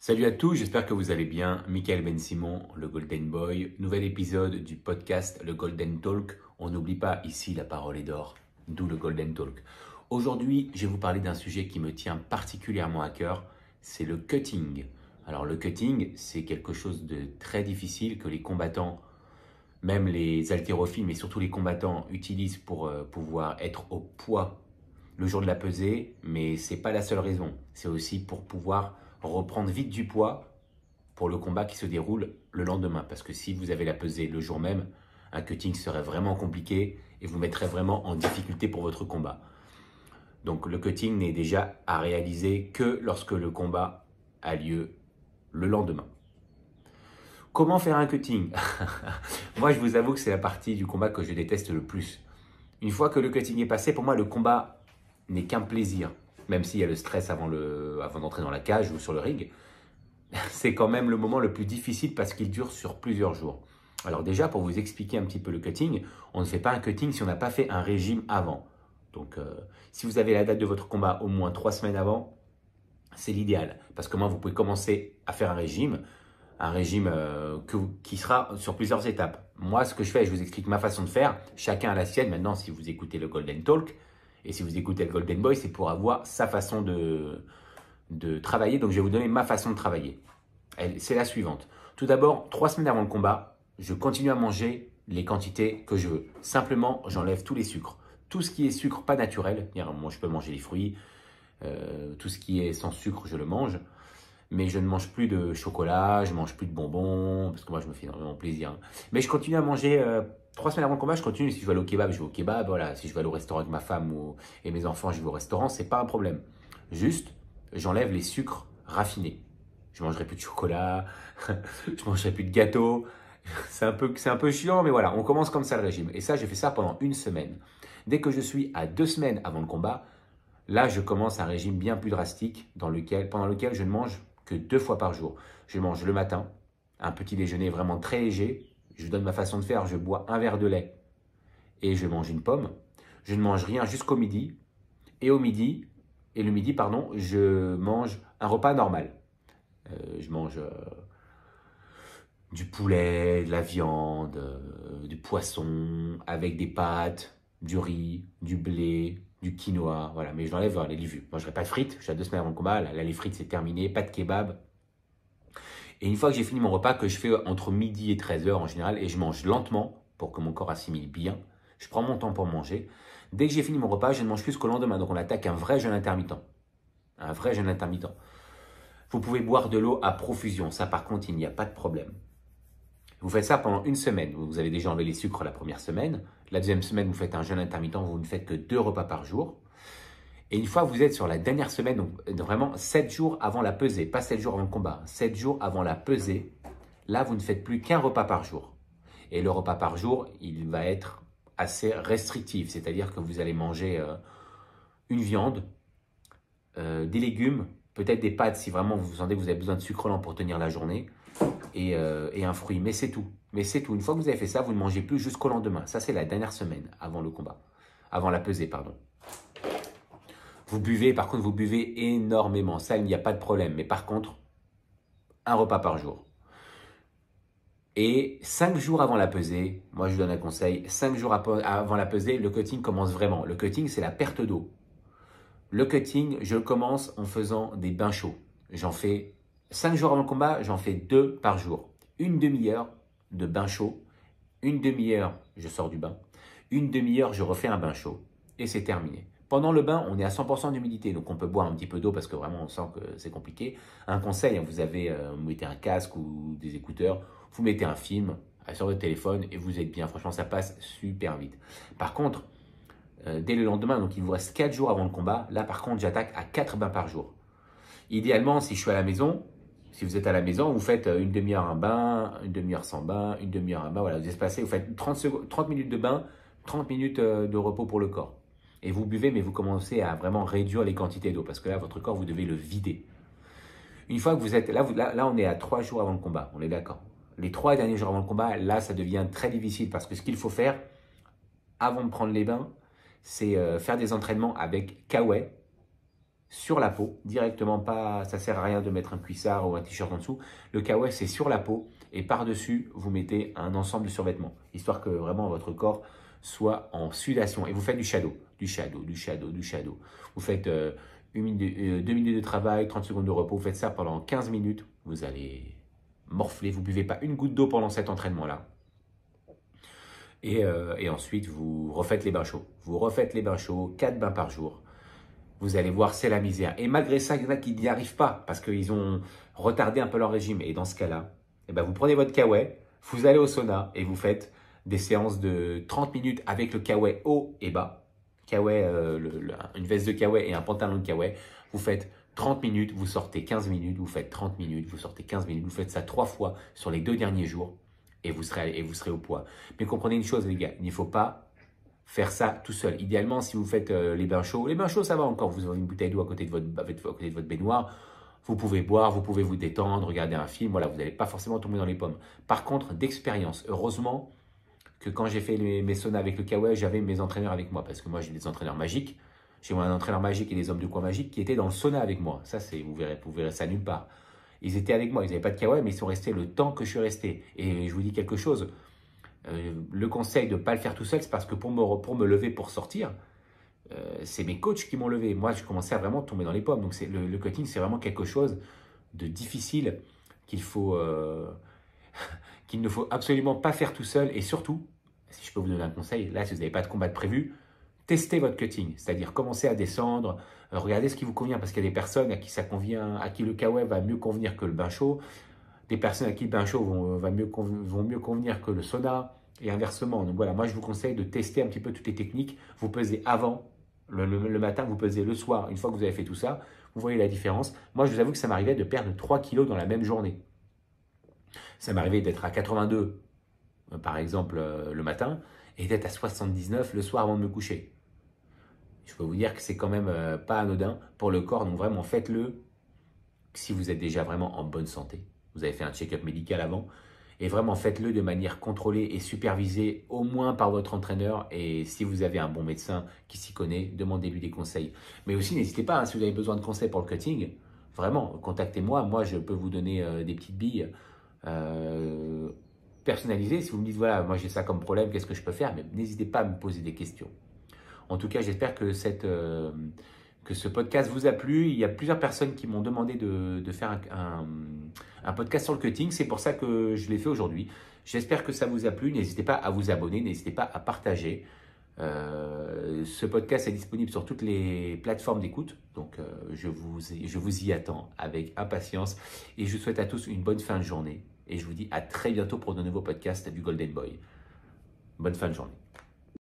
Salut à tous, j'espère que vous allez bien. Michael Ben Simon, le Golden Boy, nouvel épisode du podcast Le Golden Talk. On n'oublie pas ici la parole est d'or, d'où le Golden Talk. Aujourd'hui, je vais vous parler d'un sujet qui me tient particulièrement à cœur, c'est le cutting. Alors le cutting, c'est quelque chose de très difficile que les combattants, même les altérophiles, mais surtout les combattants utilisent pour euh, pouvoir être au poids le jour de la pesée, mais c'est pas la seule raison. C'est aussi pour pouvoir reprendre vite du poids pour le combat qui se déroule le lendemain. Parce que si vous avez la pesée le jour même, un cutting serait vraiment compliqué et vous mettrait vraiment en difficulté pour votre combat. Donc le cutting n'est déjà à réaliser que lorsque le combat a lieu le lendemain. Comment faire un cutting Moi, je vous avoue que c'est la partie du combat que je déteste le plus. Une fois que le cutting est passé, pour moi, le combat n'est qu'un plaisir même s'il y a le stress avant, le, avant d'entrer dans la cage ou sur le rig, c'est quand même le moment le plus difficile parce qu'il dure sur plusieurs jours. Alors déjà, pour vous expliquer un petit peu le cutting, on ne fait pas un cutting si on n'a pas fait un régime avant. Donc euh, si vous avez la date de votre combat au moins trois semaines avant, c'est l'idéal. Parce que moi, vous pouvez commencer à faire un régime, un régime euh, qui sera sur plusieurs étapes. Moi, ce que je fais, je vous explique ma façon de faire. Chacun à la sienne. Maintenant, si vous écoutez le Golden Talk, et si vous écoutez le Golden Boy, c'est pour avoir sa façon de, de travailler. Donc je vais vous donner ma façon de travailler. C'est la suivante. Tout d'abord, trois semaines avant le combat, je continue à manger les quantités que je veux. Simplement, j'enlève tous les sucres. Tout ce qui est sucre pas naturel, moi je peux manger les fruits, euh, tout ce qui est sans sucre, je le mange mais je ne mange plus de chocolat, je mange plus de bonbons, parce que moi je me fais énormément plaisir. Mais je continue à manger, euh, trois semaines avant le combat, je continue, si je vais aller au kebab, je vais au kebab, voilà, si je vais aller au restaurant avec ma femme ou, et mes enfants, je vais au restaurant, c'est pas un problème. Juste, j'enlève les sucres raffinés. Je ne mangerai plus de chocolat, je ne mangerai plus de gâteau. c'est un, peu, c'est un peu chiant, mais voilà, on commence comme ça le régime. Et ça, j'ai fait ça pendant une semaine. Dès que je suis à deux semaines avant le combat, là, je commence un régime bien plus drastique dans lequel, pendant lequel je ne mange deux fois par jour. Je mange le matin, un petit déjeuner vraiment très léger. Je donne ma façon de faire. Je bois un verre de lait et je mange une pomme. Je ne mange rien jusqu'au midi. Et au midi, et le midi, pardon, je mange un repas normal. Euh, je mange euh, du poulet, de la viande, euh, du poisson, avec des pâtes, du riz, du blé, du quinoa, voilà. Mais je l'enlève hein, les livues. Moi, je n'aurai pas de frites. Je suis à deux semaines avant le combat. Là, là les frites, c'est terminé. Pas de kebab. Et une fois que j'ai fini mon repas, que je fais entre midi et 13h en général, et je mange lentement pour que mon corps assimile bien, je prends mon temps pour manger. Dès que j'ai fini mon repas, je ne mange plus qu'au lendemain. Donc on attaque un vrai jeûne intermittent. Un vrai jeûne intermittent. Vous pouvez boire de l'eau à profusion. Ça, par contre, il n'y a pas de problème. Vous faites ça pendant une semaine. Vous avez déjà enlevé les sucres la première semaine. La deuxième semaine, vous faites un jeûne intermittent, vous ne faites que deux repas par jour. Et une fois que vous êtes sur la dernière semaine, donc euh, vraiment sept jours avant la pesée, pas sept jours avant le combat, sept jours avant la pesée, là, vous ne faites plus qu'un repas par jour. Et le repas par jour, il va être assez restrictif, c'est-à-dire que vous allez manger euh, une viande, euh, des légumes, peut-être des pâtes si vraiment vous sentez que vous avez besoin de sucre lent pour tenir la journée, euh, et, un fruit. Mais c'est tout. Mais c'est tout. Une fois que vous avez fait ça, vous ne mangez plus jusqu'au lendemain. Ça, c'est la dernière semaine avant le combat. Avant la pesée, pardon. Vous buvez, par contre, vous buvez énormément. Ça, il n'y a pas de problème. Mais par contre, un repas par jour. Et cinq jours avant la pesée, moi je vous donne un conseil, cinq jours avant la pesée, le cutting commence vraiment. Le cutting, c'est la perte d'eau. Le cutting, je commence en faisant des bains chauds. J'en fais Cinq jours avant le combat, j'en fais deux par jour. Une demi-heure de bain chaud, une demi-heure je sors du bain, une demi-heure je refais un bain chaud et c'est terminé. Pendant le bain, on est à 100% d'humidité, donc on peut boire un petit peu d'eau parce que vraiment on sent que c'est compliqué. Un conseil, hein, vous avez, euh, vous mettez un casque ou des écouteurs, vous mettez un film sur votre téléphone et vous êtes bien. Franchement, ça passe super vite. Par contre, euh, dès le lendemain, donc il vous reste 4 jours avant le combat, là par contre j'attaque à 4 bains par jour. Idéalement, si je suis à la maison, si vous êtes à la maison, vous faites euh, une demi-heure un bain, une demi-heure sans bain, une demi-heure un bain. Voilà, vous espacez, vous faites 30, 30 minutes de bain, 30 minutes euh, de repos pour le corps. Et vous buvez, mais vous commencez à vraiment réduire les quantités d'eau parce que là, votre corps, vous devez le vider. Une fois que vous êtes là, là, là, on est à trois jours avant le combat, on est d'accord. Les trois derniers jours avant le combat, là, ça devient très difficile parce que ce qu'il faut faire avant de prendre les bains, c'est euh, faire des entraînements avec Kawaii sur la peau, directement pas, ça sert à rien de mettre un cuissard ou un t-shirt en dessous. Le KOS c'est sur la peau et par-dessus, vous mettez un ensemble de survêtements, histoire que vraiment votre corps soit en sudation. Et vous faites du shadow, du shadow, du shadow, du shadow. Vous faites 2 euh, euh, minutes de travail, 30 secondes de repos, vous faites ça pendant 15 minutes, vous allez morfler, vous buvez pas une goutte d'eau pendant cet entraînement-là. Et, euh, et ensuite, vous refaites les bains chauds. Vous refaites les bains chauds, 4 bains par jour vous allez voir, c'est la misère. Et malgré ça, il y en a qui n'y arrivent pas parce qu'ils ont retardé un peu leur régime. Et dans ce cas-là, eh ben, vous prenez votre kawaii, vous allez au sauna et vous faites des séances de 30 minutes avec le kawaii haut et bas. Euh, une veste de kawaii et un pantalon de kawaii. Vous faites 30 minutes, vous sortez 15 minutes, vous faites 30 minutes, vous sortez 15 minutes. Vous faites ça trois fois sur les deux derniers jours et vous serez, et vous serez au poids. Mais comprenez une chose, les gars, il ne faut pas faire ça tout seul. Idéalement, si vous faites euh, les bains chauds, les bains chauds, ça va encore. Vous avez une bouteille d'eau à côté de votre, côté de votre baignoire. Vous pouvez boire, vous pouvez vous détendre, regarder un film. Voilà, vous n'allez pas forcément tomber dans les pommes. Par contre, d'expérience, heureusement que quand j'ai fait mes saunas avec le kawaii, j'avais mes entraîneurs avec moi. Parce que moi, j'ai des entraîneurs magiques. J'ai un entraîneur magique et des hommes de coin magique qui étaient dans le sauna avec moi. Ça, c'est vous verrez, vous verrez ça nulle part. Ils étaient avec moi, ils n'avaient pas de kawaii, mais ils sont restés le temps que je suis resté. Et je vous dis quelque chose, euh, le conseil de ne pas le faire tout seul, c'est parce que pour me, pour me lever, pour sortir, euh, c'est mes coachs qui m'ont levé. Moi, je commençais à vraiment tomber dans les pommes. Donc, le, le, c'est vraiment quelque chose de difficile qu'il faut, euh, qu'il ne faut absolument pas faire tout seul. Et surtout, si je peux vous donner un conseil, là, si vous n'avez pas de combat de prévu, testez votre cutting, c'est-à-dire commencez à descendre, regardez ce qui vous convient, parce qu'il y a des personnes à qui ça convient, à qui le K-Web va mieux convenir que le bain chaud, des personnes à qui le bain chaud vont, euh, va mieux convenir que le sauna et inversement. Donc voilà, moi je vous conseille de tester un petit peu toutes les techniques. Vous pesez avant le, matin, vous pesez le soir. Une fois que vous avez fait tout ça, vous voyez la différence. Moi je vous avoue que ça m'arrivait de perdre 3 kilos dans la même journée. Ça m'arrivait d'être à 82 euh, par exemple euh, le matin et d'être à 79 le soir avant de me coucher. Je peux vous dire que c'est quand même pas anodin pour le corps, donc vraiment faites-le si vous êtes déjà vraiment en bonne santé vous avez fait un check-up médical avant. Et vraiment, faites-le de manière contrôlée et supervisée, au moins par votre entraîneur. Et si vous avez un bon médecin qui s'y connaît, demandez-lui des conseils. Mais aussi, n'hésitez pas, hein, si vous avez besoin de conseils pour le cutting, vraiment, contactez-moi. Moi, je peux vous donner euh, des petites billes euh, personnalisées. Si vous me dites, voilà, moi j'ai ça comme problème, qu'est-ce que je peux faire Mais n'hésitez pas à me poser des questions. En tout cas, j'espère que cette... Euh, que ce podcast vous a plu. Il y a plusieurs personnes qui m'ont demandé de, faire un un podcast sur le cutting. C'est pour ça que je l'ai fait aujourd'hui. J'espère que ça vous a plu. N'hésitez pas à vous abonner, n'hésitez pas à partager. Euh, ce podcast est disponible sur toutes les plateformes d'écoute, donc euh, je, vous, je vous y attends avec impatience et je vous souhaite à tous une bonne fin de journée et je vous dis à très bientôt pour de nouveaux podcasts du Golden Boy. Bonne fin de journée.